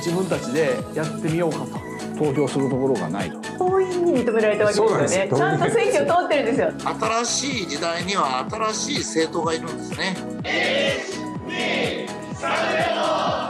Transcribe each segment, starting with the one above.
自分たちでやってみようかと投票するところがないと党員に認められたわけですよねちゃんと選挙通ってるんですよ新しい時代には新しい政党がいるんですね1 2 3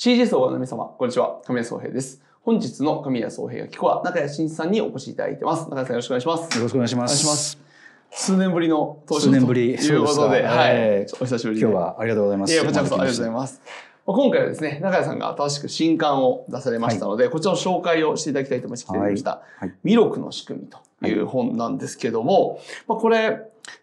CG 総合の皆様、こんにちは。神谷総平です。本日の神谷総平が聞くは、中谷真さんにお越しいただいてます。中谷さんよろしくお願いします。よろしくお願いします。お願いします。数年ぶりの登場ということで、ではい、お久しぶり今日はありがとうございます。いや、こちらこそありがとうございます。今回はですね、中谷さんが新しく新刊を出されましたので、はい、こちらの紹介をしていただきたいと思いました。はい、魅力の仕組みという本なんですけども、はい、まあ、これ、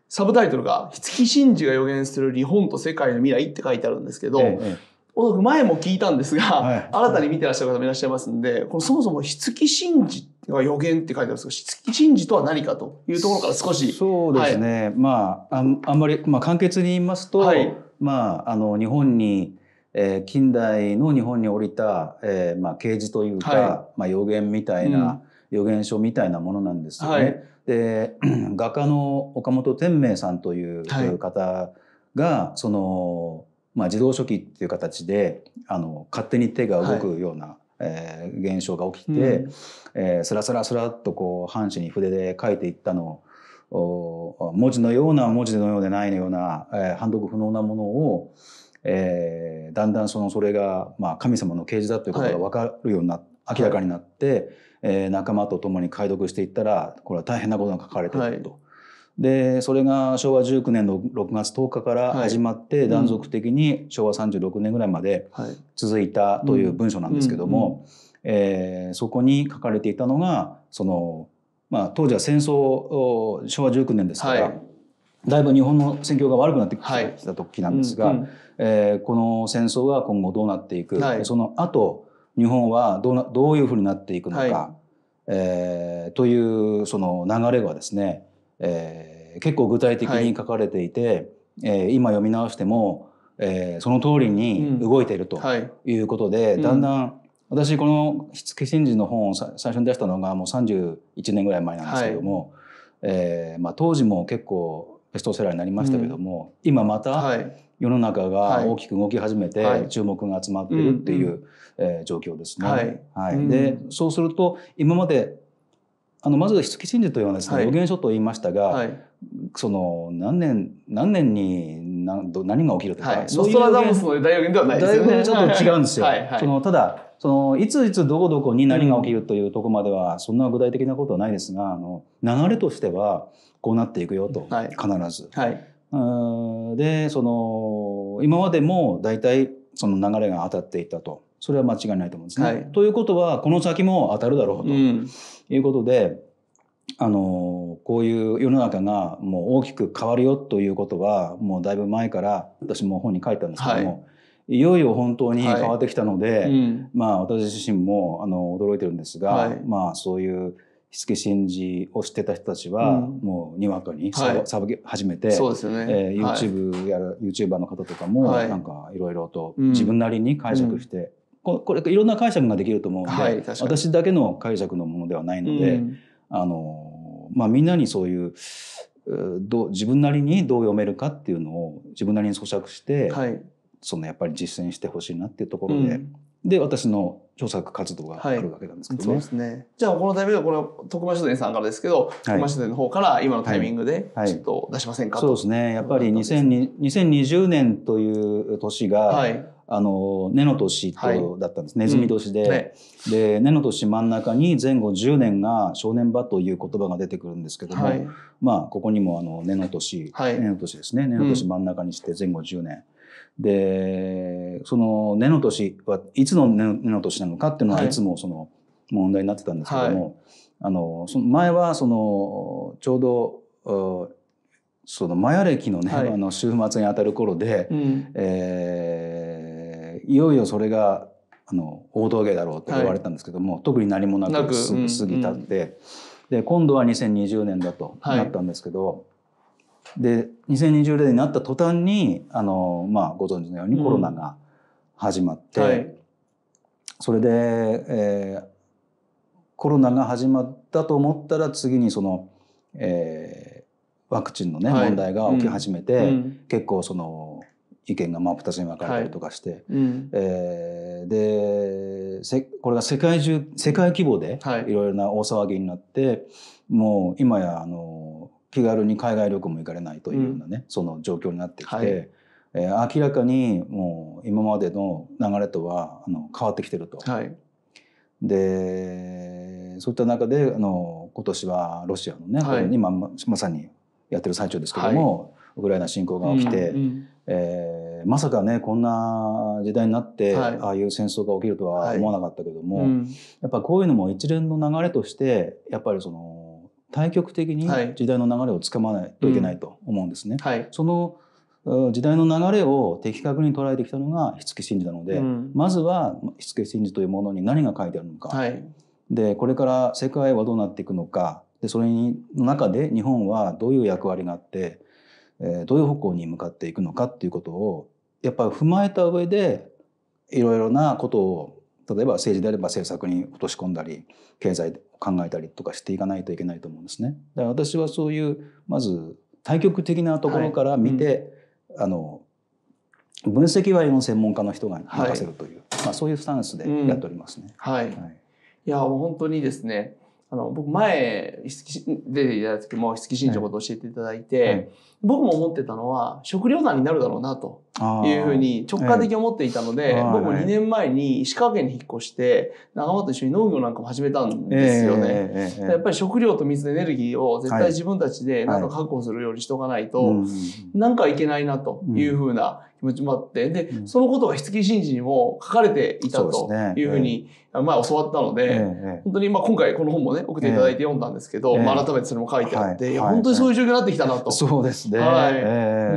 サブタイトルが、五木真嗣が予言する日本と世界の未来って書いてあるんですけど、ええ前も聞いたんですが、はい、新たに見てらっしゃる方もいらっしゃいますんで、このそもそも火付神事が予言って書いてあるんですが、火付神事とは何かというところから少し。そうですね。はい、まあ、あんあんまり、まあ、簡潔に言いますと、はい、まあ、あの、日本に、えー、近代の日本に降りた、えー、まあ、啓示というか、はい、まあ、予言みたいな、うん、予言書みたいなものなんですよね。で、画家の岡本天明さんという方が、その、まあ、自動書記っていう形であの勝手に手が動くような、はいえー、現象が起きて、うんえー、スラスラスラっとこう半紙に筆で書いていったのを文字のような文字のようでないような、えー、判読不能なものを、えー、だんだんそのそれが、まあ、神様の啓示だということが分かるようになって、はい、明らかになって、はい、えー、仲間と共に解読していったらこれは大変なことが書かれていると。はでそれが昭和19年の6月10日から始まって、断続的に昭和36年ぐらいまで続いたという文書なんですけども、えそこに書かれていたのがその、まあ、当時は戦争昭和19年ですから。だいぶ日本の戦況が悪くなってきた時なんですが、えこの戦争が今後どうなっていく、はい、その後日本はどうなどういうふうになっていくのか、えというその流れがですね、えー結構具体的に書かれていて、はい、えー、今読み直しても、えー、その通りに動いているということで、うんはい、だんだん私この「火信じ」の本を最初に出したのがもう31年ぐらい前なんですけども、はい、えー、まあ、当時も結構ベストセラーになりましたけども、うん、今また世の中が大きく動き始めて注目が集まっているっていう、え状況ですね。はいでそうすると今まであのまず筆記真珠というのはですね、予言書と言いましたが、はい、その何年何年に何何が起きるとか、はい、そういう大予言ではないですよね。大予言ちょっと違うんですよ。はいはい、そのただそのいついつどこどこに何が起きるというとこまでは、そんな具体的なことはないですがあの流れとしてはこうなっていくよと、はい、必ず。はい、うんでその今までも大体その流れが当たっていたと。それは間違いないと思うんですね。はい、ということはこの先も当たるだろうということで、うん、あのこういう世の中がもう大きく変わるよということはもうだいぶ前から私も本に書いたんですけども。はいいよいよ本当に変わってきたので、はいうん、まあ私自身もあの驚いてるんですが、はい、まあそういう火付け信じをしてた人たちは、もうにわかにさば,、はい、き始めて、そうですよね、えー、YouTube やる、はい、YouTuber の方とかも、なんかいろいろと自分なりに解釈してこれいろんな解釈ができると思うので、はい、私だけの解釈のものではないので、うん、あのまあ、みんなにそういうどう自分なりにどう読めるかっていうのを自分なりに咀嚼して、はい、そのやっぱり実践してほしいなっていうところで、うん、で私の著作活動があるわけなんですけど、ねはい、そうですね、じゃあこのタイミングでこの徳間書店さんからですけど、はい、徳間書店の方から今のタイミングでちょっと出しませんか、はい、そうですねやっぱり2020年という年が、はいあの根の年とだったんです、はい、ネズミ年で、うんね、で根の年真ん中に前後10年が正念場という言葉が出てくるんですけども、はい、まあここにもあの根の年、はい、根の年ですね根の年真ん中にして前後10年、うん、でその根の年はいつの根の年なのかっていうのはいつもその問題になってたんですけども、あのその前はそのちょうどそのマヤ暦のね、あの週末にあたる頃で、うん、えーいよいよそれがあの大峠芸だろうって言われたんですけども、はい、特に何もなく過ぎたって、うん、で今度は2020年だとなったんですけど、はい、で2020年になった途端にあのまあご存知のようにコロナが始まって、うんはい、それで、えー、コロナが始まったと思ったら次にその、えー、ワクチンのね、問題が起き始めて、うん、結構その意見がまあ二つに分かれたりとかして、はいうん、えー、でせこれが世界中世界規模でいろいろな大騒ぎになって、はい、もう今やあの気軽に海外旅行も行かれないというようなね、うん、その状況になってきて、はい、え明らかにもう今までの流れとはあの変わってきてると。はい、でそういった中であの今年はロシアのね、はい、今まさにやってる最中ですけども、ウクライナ侵攻が起きて。うんうんえまさかねこんな時代になって、はい、ああいう戦争が起きるとは思わなかったけども、はいうん、やっぱこういうのも一連の流れとしてやっぱりその対極的に時代の流れをつかまないといけないと思うんですね。はい、その時代の流れを的確に捉えてきたのが火付け神事なので、うん、まずは火付け真珠というものに何が書いてあるのか、でこれから世界はどうなっていくのかでそれの中で日本はどういう役割があって、えー、どういう方向に向かっていくのかっていうことをやっぱり踏まえた上でいろいろなことを例えば政治であれば政策に落とし込んだり経済を考えたりとかしていかないといけないと思うんですね。だから私はそういうまず対極的なところから見て、はいうん、あの分析はの専門家の人が任せるという、はい、まあ、そういうスタンスでやっておりますね。うん、はい、はい、いや本当にですねあの僕前出ていただい時も「筆記新書」こと教えていただいて、はい、僕も思ってたのは食糧難になるだろうなというふうに直感的に思っていたので、僕も2年前に石川県に引っ越して、仲間と一緒に農業なんかも始めたんですよね。やっぱり食料と水エネルギーを絶対自分たちで何か確保するようにしておかないと、なんかいけないなというふうな気持ちもあって、で、そのことが筆記神事にも書かれていたというふうに、まあ教わったので、本当にまあ今回この本もね、送っていただいて読んだんですけど、改めてそれも書いてあって、本当にそういう状況になってきたなと。そうですね。はい。う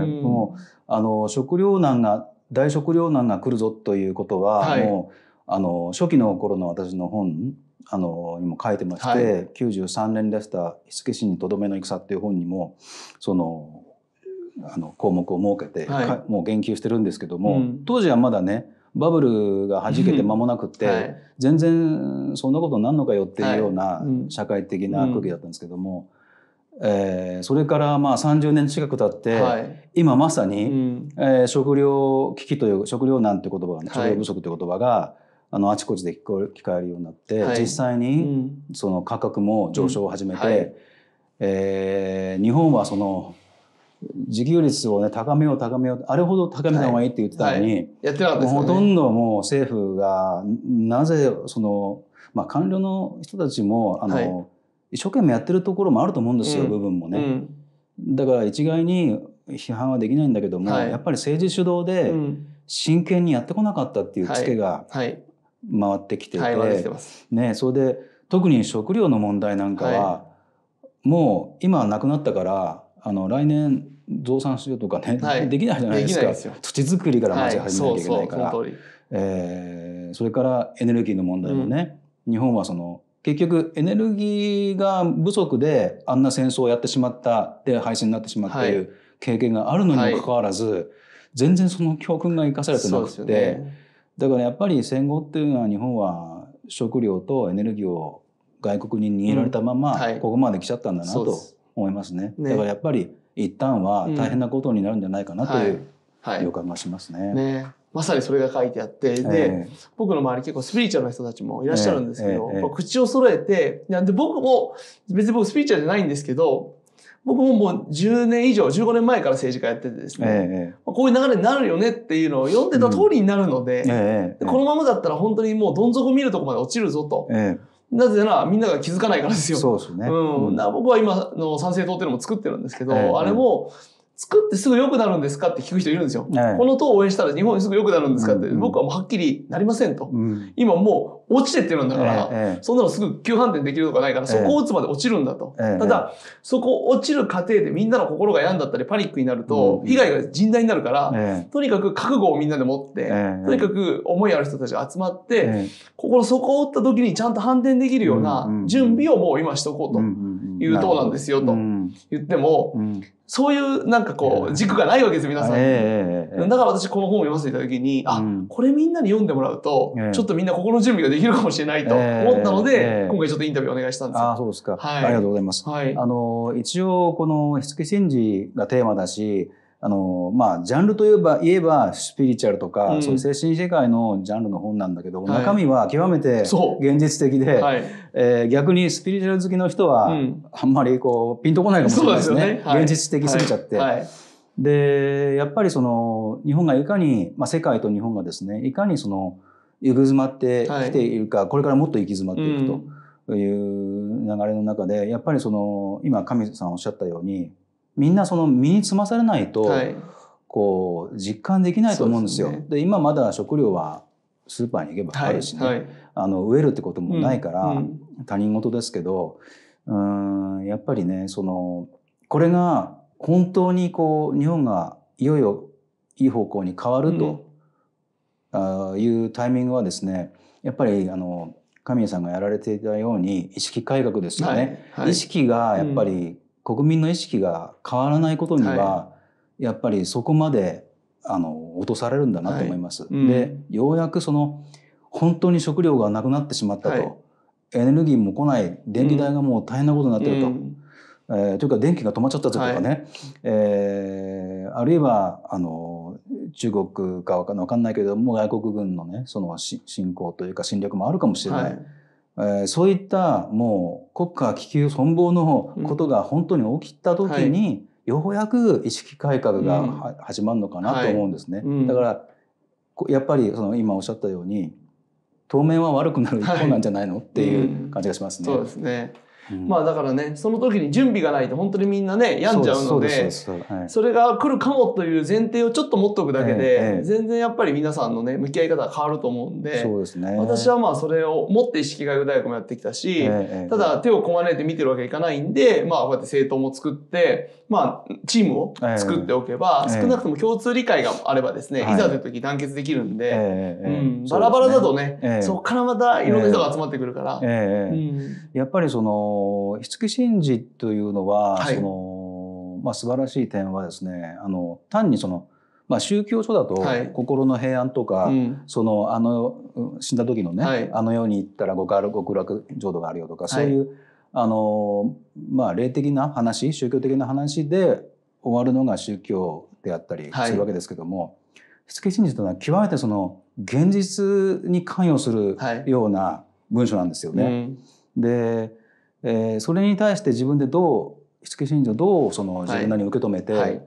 ん、あの食糧難が大食糧難が来るぞということは、はい、もうあの初期の頃の私の本あのにも書いてまして、はい、93年出した「火付け師にとどめの戦」っていう本にもそのあの項目を設けて、はい、もう言及してるんですけども、うん、当時はまだねバブルがはじけて間もなくって、うんはい、全然そんなことなんのかよっていうような社会的な空気だったんですけども、えー、それからまあ30年近く経って、はい、今まさに、うん、えー、食料危機という食料難という言葉が、ね、食料不足という言葉があのあちこちで聞こえ聞かれるようになって、はい、実際にその価格も上昇を始めて、うんはい、えー、日本はその自給率をね高めよう高めようあれほど高めた方がいいって言ってたのに、やってほとんどもう政府がなぜその、まあ、官僚の人たちもあの、一生懸命やってるところもあると思うんですよ、うん、部分もね、だから一概に批判はできないんだけども、はい、やっぱり政治主導で真剣にやってこなかったっていうツケが回ってきてて、はいはい、てね、それで特に食料の問題なんかは、もう今なくなったからあの来年増産しようとかね、できないじゃないですか土作りからまず始めなきゃいけないから、そえー、それからエネルギーの問題もね、うん、日本はその結局エネルギーが不足であんな戦争をやってしまったで廃止になってしまったという経験があるのにもかかわらず、はい、全然その教訓が生かされてなくて、ね、だからやっぱり戦後っていうのは日本は食料とエネルギーを外国に逃げられたまま、ここまで来ちゃったんだなと思いますね、ね、だからやっぱり一旦は大変なことになるんじゃないかなという予感がしますね。うんはいねまさにそれが書いてあって、で、僕の周り結構スピリチュアルな人たちもいらっしゃるんですけど、口を揃えて、で僕も、別に僕スピリチュアルじゃないんですけど、僕ももう10年以上、15年前から政治家やっててですね、こういう流れになるよねっていうのを読んでた通りになるので、このままだったら本当にもうどん底見るとこまで落ちるぞと。なぜならみんなが気づかないからですよ。そうですね。うん。僕は今の賛成党っていうのも作ってるんですけど、あれも、作ってすぐ良くなるんですかって聞く人いるんですよ。はい、この党を応援したら日本にすぐ良くなるんですかって、うん、僕はもうはっきりなりませんと。うん、今もう落ちてってるんだから、ええ、そんなのすぐ急反転できるとかないから、そこを打つまで落ちるんだと。ただ、そこ落ちる過程でみんなの心が病んだったりパニックになると、被害が甚大になるから、とにかく覚悟をみんなで持って、とにかく思いある人たちが集まって、の底を打った時にちゃんと反転できるような準備をもう今しとこうという党なんですよと。うん言っても、うん、そういうなんかこう軸がないわけです皆さん、えー、だから私この本を読ませていただきに、あこれみんなに読んでもらうと、ちょっとみんな心の準備ができるかもしれないと思ったので、今回ちょっとインタビューお願いしたんですあそうですか、はい、ありがとうございます、はい、あの一応この「火付け戦時」がテーマだしあのまあ、ジャンルといえば言えばスピリチュアルとか、うん、そういう精神世界のジャンルの本なんだけど、はい、中身は極めて現実的で、はい、えー、逆にスピリチュアル好きの人は、あんまりこうピンとこないかもしれないですね、ねはい、現実的すぎちゃって。でやっぱりその日本がいかに、まあ、世界と日本がですねいかにその行き詰まってきているか、これからもっと行き詰まっていくと。という流れの中でやっぱりその今神さんおっしゃったようにみんなその身につまされないと、はい、こう実感できないと思うんですよ。で、ね、今まだ食料はスーパーに行けばあるしね、はいはい、あの植えるってこともないから、うん他人事ですけどうんやっぱりねそのこれが本当にこう日本がいよいよいい方向に変わると、うん、いうタイミングはですねやっぱりあの神谷さんがやられていたように意識改革ですよね、はいはい、意識がやっぱり国民の意識が変わらないことには、はい、やっぱりそこまであの落とされるんだなと思います。はいうん、でようやくその本当に食料がなくなってしまったと、はい、エネルギーも来ない電気代がもう大変なことになってると。うん、えー、というか電気が止まっちゃったぜとかね、はい、えー、あるいはあの中国か分かんないけれども外国軍のねその侵攻というか侵略もあるかもしれない、えー、そういったもう国家気球存亡のことが本当に起きた時に、うんはい、ようやく意識改革が、始まるのかなと思うんですね。はい、だからやっぱりその今おっしゃったように当面は悪くなる一方なんじゃないの、はい、っていう感じがしますね。そうですねまあだからねその時に準備がないと本当にみんなね病んじゃうのでそれが来るかもという前提をちょっと持っておくだけで、全然やっぱり皆さんのね向き合い方が変わると思うんでそうです、ね、私はまあそれを持って意識外部大学もやってきたし、ただ手をこまねて見てるわけいかないんで、まあ、こうやって政党も作って、まあ、チームを作っておけば、少なくとも共通理解があればですね、い、ざという時団結できるんで、うん、バラバラだとね、そこからまたいろんな人が集まってくるから。やっぱりそのの付神事というのは、はい、そのまあ、素晴らしい点はですねあの単にその、まあ、宗教書だと心の平安とか、はいそのあの死んだ時のね、はい、あの世に行ったら極楽浄土があるよとかそういう、あのまあ、霊的な話宗教的な話で終わるのが宗教であったりするわけですけども火付神事というのは極めてその現実に関与するような文章なんですよね。うん、でえー、それに対して自分でどうしつけ信条どうその自分なりに受け止めて、はい、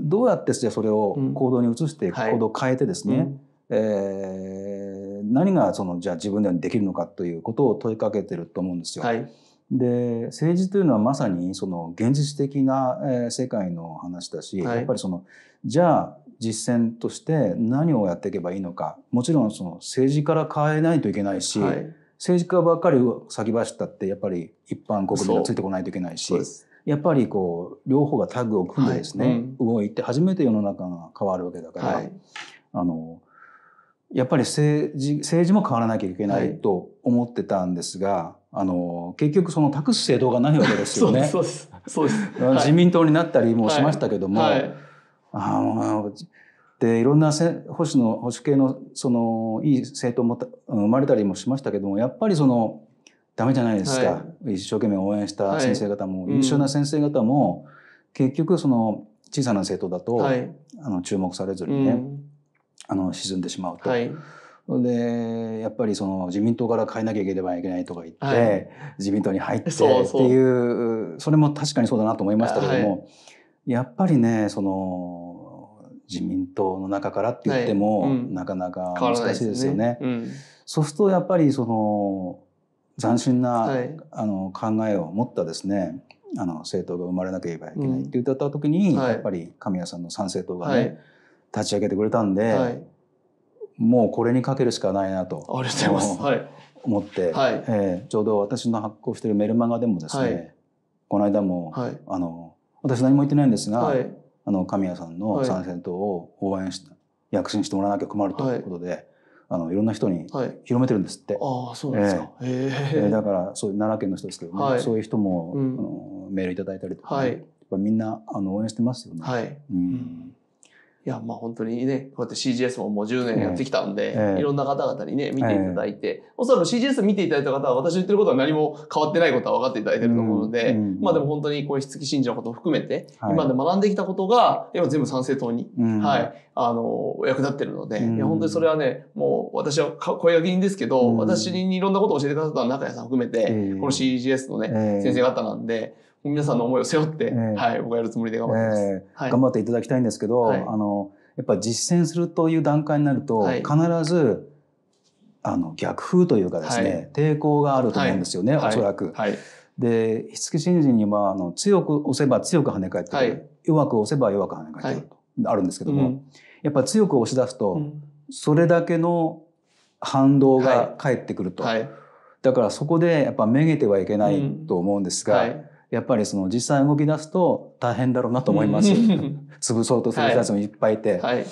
どうやってじゃそれを行動に移していく、行動を変えてですね、はい、えー、何がそのじゃあ自分でできるのかということを問いかけてると思うんですよ。はい、で政治というのはまさにその現実的な、え世界の話だし、やっぱりそのじゃあ実践として何をやっていけばいいのかもちろんその政治から変えないといけないし、はい、政治家ばっかり先走ったってやっぱり一般国民がついてこないといけないしやっぱりこう両方がタッグを組んでですね、はいうん、動いて初めて世の中が変わるわけだから、はい、あのやっぱり政治政治も変わらなきゃいけないと思ってたんですが、はい、あの結局その託す政党がないわけですよね。そうですそうです自民党になったりもしましたけども、あでいろんな保守の保守系のそのいい政党も生まれたりもしましたけどもやっぱりそのダメじゃないですか、はい、一生懸命応援した先生方も、はい、優秀な先生方も、うん、結局その小さな政党だと、はい、あの注目されずにね、うん、あの沈んでしまうと。でやっぱりその自民党から変えなきゃいけいけないとか言って、自民党に入ってっていうそれも確かにそうだなと思いましたけどもやっぱりねその自民党の中からって言っても、はいうん、なかなか難しいですよね。ねうん、そうするとやっぱりその斬新な、はい、あの考えを持ったですねあの政党が生まれなければいけないって言った時に、うんはい、やっぱり神谷さんの参政党がね、はい、立ち上げてくれたんで、もうこれにかけるしかないなと思って、はい、えー、ちょうど私の発行しているメルマガでもですね、この間も、あの私何も言ってないんですが、あの神谷さんの参戦党を応援し、躍進してもらわなきゃ困るということで。あのいろんな人に広めてるんですって。あそうですか。えー、だからそういう奈良県の人ですけども、そういう人も、あのメールいただいたりとか、やっぱみんなあの応援してますよね。はい。うんいや、まあ本当にね、こうやって CGS ももう10年やってきたんで、ええ、いろんな方々にね、見ていただいて、え、おそらく CGS 見ていただいた方は私の言ってることは何も変わってないことは分かっていただいてると思うので、うんうん、まあでも本当にこういう質疑信者のことを含めて、はい、今まで学んできたことが、今全部賛成党に、うん、はい、あの、役立ってるので、いや本当にそれはね、もう私は声が気にですけど、私にいろんなことを教えてくださった中谷さん含めて、この CGS のね、先生方なんで、皆さんの思いを背負って、えー、はい、僕はやるつもりで頑張ってます、えーはい、頑張っていただきたいんですけど、はい、あの、やっぱ実践するという段階になると、はい、必ず、あの、逆風というかですね、抵抗があると思うんですよね、おそらく。で、火付信心には、あの、強く押せば強く跳ね返ってくる。弱く押せば弱く跳ね返ってくると。あるんですけども、うん、やっぱ強く押し出すと、うん、それだけの反動が返ってくると。だからそこでやっぱめげてはいけないと思うんですが、やっぱりその実際動き出すと大変だろうなと思います。潰そうとする人たちもいっぱいいて、はい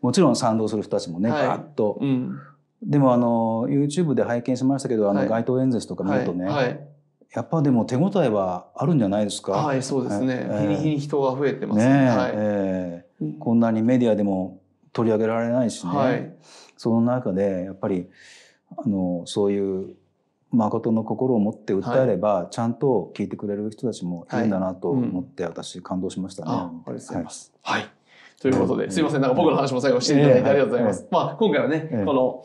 もちろん賛同する人たちもね、はい、ッと、うん、でもあの YouTube で拝見しましたけどあの街頭演説とか見るとね、はいやっぱでも手応えはあるんじゃないですか。はい、そうですね。日に日に人が増えてますね。ねええー、こんなにメディアでも取り上げられないしね。その中でやっぱりあのそういう誠の心を持って訴えれば、はい、ちゃんと聞いてくれる人たちもいるんだなと思って、はいうん、私感動しましたね。ありがとうございます。はい、はい、ということで、すいません、なんか僕の話も最後していただいてありがとうございます。まあ、今回はね、この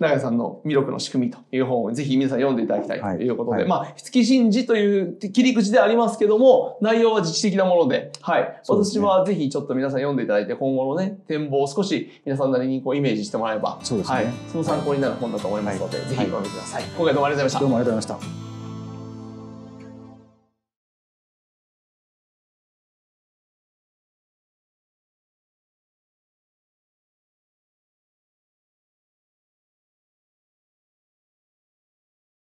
永井さんの「魅力の仕組み」という本をぜひ皆さん読んでいただきたいということで、はい、まあ「月神事」という切り口でありますけども内容は自治的なもので、はい、ね、私はぜひちょっと皆さん読んでいただいて今後のね展望を少し皆さんなりにこうイメージしてもらえばそうですね、はい、その参考になる本だと思いますので、はい、ぜひご覧ください、今回どうもありがとうございましたどうもありがとうございました